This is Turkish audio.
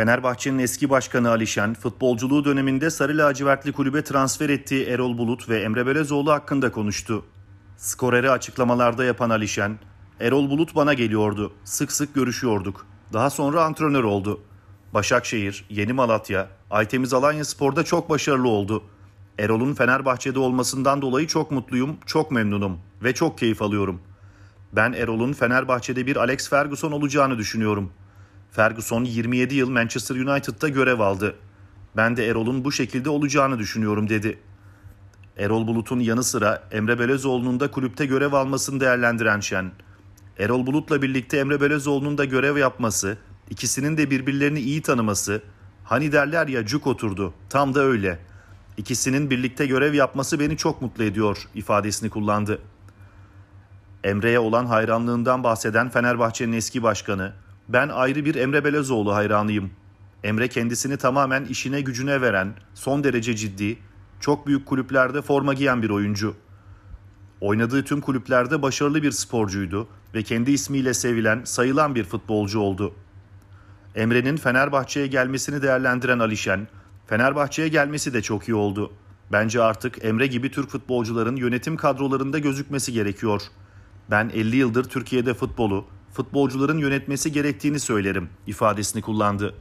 Fenerbahçe'nin eski başkanı Alişen, futbolculuğu döneminde Sarı Lacivertli kulübe transfer ettiği Erol Bulut ve Emre Belezoğlu hakkında konuştu. Skorer'e açıklamalarda yapan Alişen, Erol Bulut bana geliyordu, sık sık görüşüyorduk. Daha sonra antrenör oldu. Başakşehir, Yeni Malatya, Aytemiz Alanya Spor'da çok başarılı oldu. Erol'un Fenerbahçe'de olmasından dolayı çok mutluyum, çok memnunum ve çok keyif alıyorum. Ben Erol'un Fenerbahçe'de bir Alex Ferguson olacağını düşünüyorum.'' Ferguson 27 yıl Manchester United'da görev aldı. Ben de Erol'un bu şekilde olacağını düşünüyorum dedi. Erol Bulut'un yanı sıra Emre Belözoğlu'nun da kulüpte görev almasını değerlendiren Şen. Erol Bulut'la birlikte Emre Belözoğlu'nun da görev yapması, ikisinin de birbirlerini iyi tanıması, hani derler ya cuk oturdu, tam da öyle. İkisinin birlikte görev yapması beni çok mutlu ediyor ifadesini kullandı. Emre'ye olan hayranlığından bahseden Fenerbahçe'nin eski başkanı, ben ayrı bir Emre Belezoğlu hayranıyım. Emre kendisini tamamen işine gücüne veren, son derece ciddi, çok büyük kulüplerde forma giyen bir oyuncu. Oynadığı tüm kulüplerde başarılı bir sporcuydu ve kendi ismiyle sevilen, sayılan bir futbolcu oldu. Emre'nin Fenerbahçe'ye gelmesini değerlendiren Alişen, Fenerbahçe'ye gelmesi de çok iyi oldu. Bence artık Emre gibi Türk futbolcuların yönetim kadrolarında gözükmesi gerekiyor. Ben 50 yıldır Türkiye'de futbolu, futbolcuların yönetmesi gerektiğini söylerim ifadesini kullandı.